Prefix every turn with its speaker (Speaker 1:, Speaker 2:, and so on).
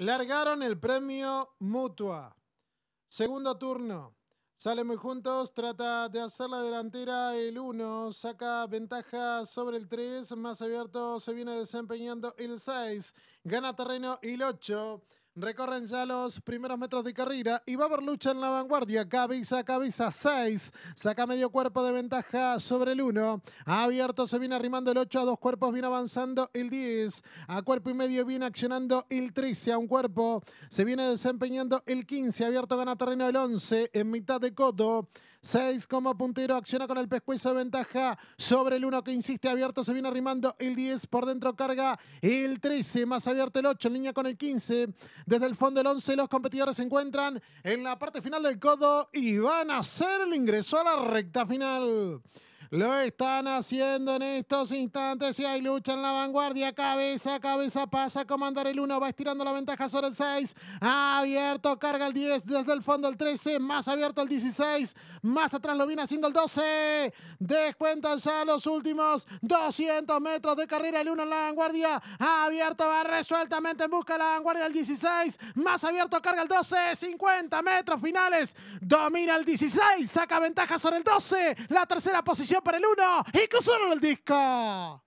Speaker 1: Largaron el premio Mutua. Segundo turno. Sale muy juntos, trata de hacer la delantera el 1, saca ventaja sobre el 3, más abierto se viene desempeñando el 6, gana terreno el 8. Recorren ya los primeros metros de carrera y va a haber lucha en la vanguardia. Cabeza, cabeza, 6. Saca medio cuerpo de ventaja sobre el 1. Abierto se viene arrimando el 8. A dos cuerpos viene avanzando el 10. A cuerpo y medio viene accionando el 13. A un cuerpo se viene desempeñando el 15. Abierto gana terreno el 11. En mitad de Coto. 6 como puntero, acciona con el pescuezo de ventaja sobre el 1 que insiste abierto, se viene arrimando el 10 por dentro, carga el 13, más abierto el 8, en línea con el 15. Desde el fondo el 11 los competidores se encuentran en la parte final del codo y van a hacer el ingreso a la recta final. Lo están haciendo en estos instantes y hay lucha en la vanguardia. Cabeza, cabeza pasa a comandar el 1. Va estirando la ventaja sobre el 6. Abierto, carga el 10 desde el fondo el 13. Más abierto el 16. Más atrás lo viene haciendo el 12. Descuentan ya los últimos 200 metros de carrera. El 1 en la vanguardia. Abierto, va resueltamente en busca la vanguardia el 16. Más abierto, carga el 12. 50 metros finales. Domina el 16. Saca ventaja sobre el 12. La tercera posición para el 1 y cruzaron el disco.